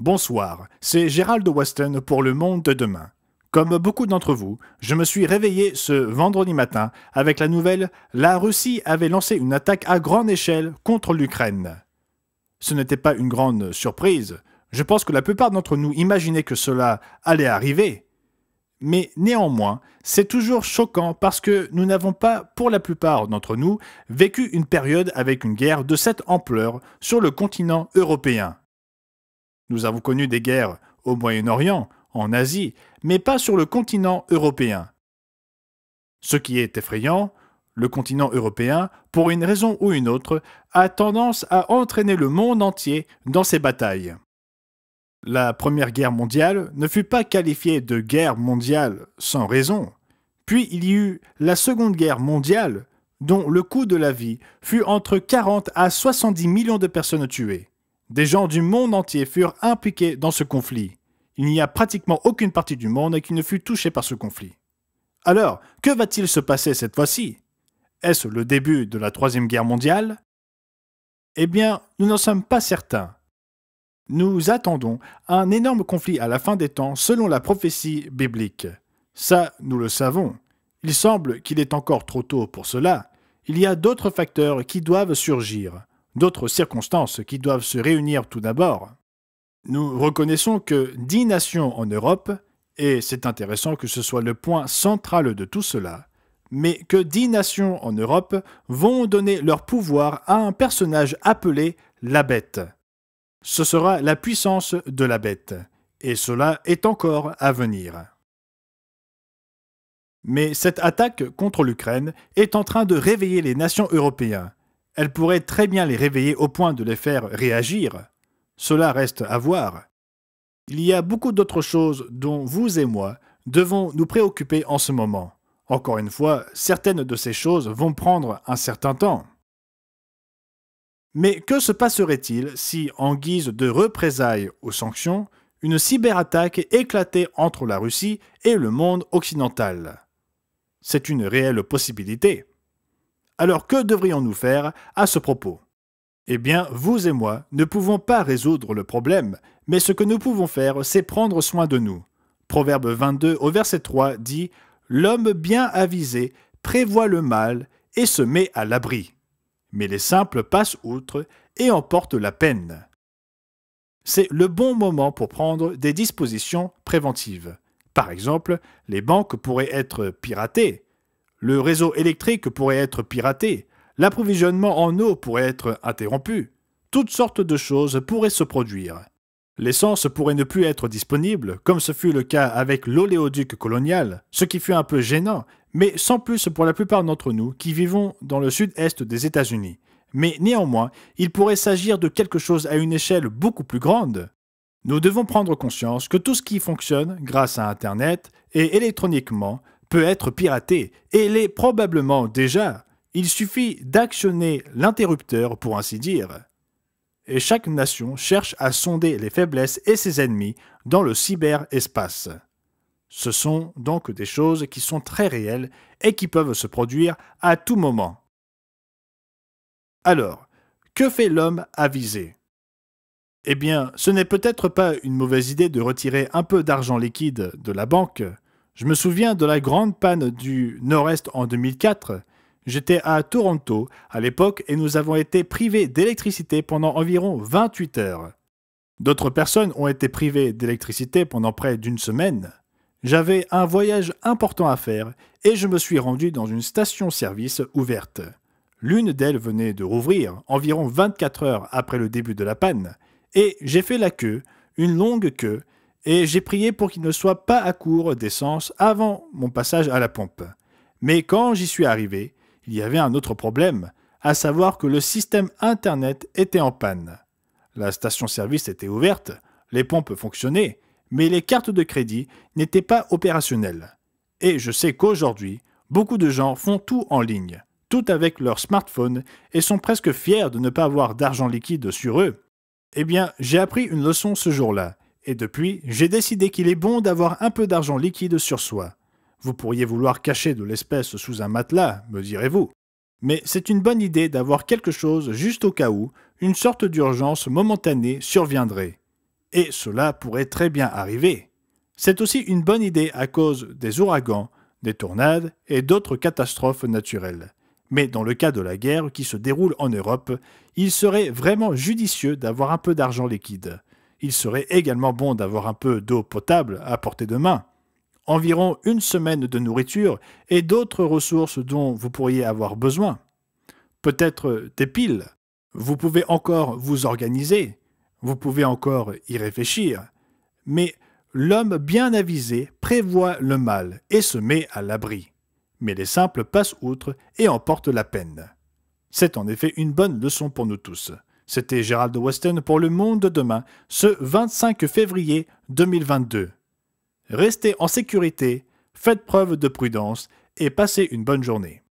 Bonsoir, c'est Gérald Weston pour Le Monde de demain. Comme beaucoup d'entre vous, je me suis réveillé ce vendredi matin avec la nouvelle La Russie avait lancé une attaque à grande échelle contre l'Ukraine. Ce n'était pas une grande surprise, je pense que la plupart d'entre nous imaginaient que cela allait arriver. Mais néanmoins, c'est toujours choquant parce que nous n'avons pas, pour la plupart d'entre nous, vécu une période avec une guerre de cette ampleur sur le continent européen. Nous avons connu des guerres au Moyen-Orient, en Asie, mais pas sur le continent européen. Ce qui est effrayant, le continent européen, pour une raison ou une autre, a tendance à entraîner le monde entier dans ses batailles. La Première Guerre mondiale ne fut pas qualifiée de guerre mondiale sans raison. Puis il y eut la Seconde Guerre mondiale, dont le coût de la vie fut entre 40 à 70 millions de personnes tuées. Des gens du monde entier furent impliqués dans ce conflit. Il n'y a pratiquement aucune partie du monde qui ne fut touchée par ce conflit. Alors, que va-t-il se passer cette fois-ci Est-ce le début de la Troisième Guerre mondiale Eh bien, nous n'en sommes pas certains. Nous attendons un énorme conflit à la fin des temps selon la prophétie biblique. Ça, nous le savons. Il semble qu'il est encore trop tôt pour cela. Il y a d'autres facteurs qui doivent surgir d'autres circonstances qui doivent se réunir tout d'abord. Nous reconnaissons que dix nations en Europe, et c'est intéressant que ce soit le point central de tout cela, mais que dix nations en Europe vont donner leur pouvoir à un personnage appelé la bête. Ce sera la puissance de la bête, et cela est encore à venir. Mais cette attaque contre l'Ukraine est en train de réveiller les nations européennes, elle pourrait très bien les réveiller au point de les faire réagir. Cela reste à voir. Il y a beaucoup d'autres choses dont vous et moi devons nous préoccuper en ce moment. Encore une fois, certaines de ces choses vont prendre un certain temps. Mais que se passerait-il si, en guise de représailles aux sanctions, une cyberattaque éclatait entre la Russie et le monde occidental C'est une réelle possibilité. Alors que devrions-nous faire à ce propos Eh bien, vous et moi ne pouvons pas résoudre le problème, mais ce que nous pouvons faire, c'est prendre soin de nous. Proverbe 22 au verset 3 dit L'homme bien avisé prévoit le mal et se met à l'abri. Mais les simples passent outre et emportent la peine. C'est le bon moment pour prendre des dispositions préventives. Par exemple, les banques pourraient être piratées, le réseau électrique pourrait être piraté, l'approvisionnement en eau pourrait être interrompu, toutes sortes de choses pourraient se produire. L'essence pourrait ne plus être disponible, comme ce fut le cas avec l'oléoduc colonial, ce qui fut un peu gênant, mais sans plus pour la plupart d'entre nous qui vivons dans le sud-est des États-Unis. Mais néanmoins, il pourrait s'agir de quelque chose à une échelle beaucoup plus grande. Nous devons prendre conscience que tout ce qui fonctionne grâce à Internet et électroniquement peut être piraté et l'est probablement déjà. Il suffit d'actionner l'interrupteur pour ainsi dire. Et chaque nation cherche à sonder les faiblesses et ses ennemis dans le cyberespace. Ce sont donc des choses qui sont très réelles et qui peuvent se produire à tout moment. Alors, que fait l'homme avisé Eh bien, ce n'est peut-être pas une mauvaise idée de retirer un peu d'argent liquide de la banque, je me souviens de la grande panne du Nord-Est en 2004. J'étais à Toronto à l'époque et nous avons été privés d'électricité pendant environ 28 heures. D'autres personnes ont été privées d'électricité pendant près d'une semaine. J'avais un voyage important à faire et je me suis rendu dans une station-service ouverte. L'une d'elles venait de rouvrir environ 24 heures après le début de la panne et j'ai fait la queue, une longue queue, et j'ai prié pour qu'il ne soit pas à court d'essence avant mon passage à la pompe. Mais quand j'y suis arrivé, il y avait un autre problème, à savoir que le système Internet était en panne. La station-service était ouverte, les pompes fonctionnaient, mais les cartes de crédit n'étaient pas opérationnelles. Et je sais qu'aujourd'hui, beaucoup de gens font tout en ligne, tout avec leur smartphone, et sont presque fiers de ne pas avoir d'argent liquide sur eux. Eh bien, j'ai appris une leçon ce jour-là. Et depuis, j'ai décidé qu'il est bon d'avoir un peu d'argent liquide sur soi. Vous pourriez vouloir cacher de l'espèce sous un matelas, me direz-vous. Mais c'est une bonne idée d'avoir quelque chose juste au cas où une sorte d'urgence momentanée surviendrait. Et cela pourrait très bien arriver. C'est aussi une bonne idée à cause des ouragans, des tornades et d'autres catastrophes naturelles. Mais dans le cas de la guerre qui se déroule en Europe, il serait vraiment judicieux d'avoir un peu d'argent liquide il serait également bon d'avoir un peu d'eau potable à portée de main, environ une semaine de nourriture et d'autres ressources dont vous pourriez avoir besoin. Peut-être des piles. Vous pouvez encore vous organiser, vous pouvez encore y réfléchir, mais l'homme bien avisé prévoit le mal et se met à l'abri. Mais les simples passent outre et emportent la peine. C'est en effet une bonne leçon pour nous tous. C'était Gérald Weston pour Le Monde de demain, ce 25 février 2022. Restez en sécurité, faites preuve de prudence et passez une bonne journée.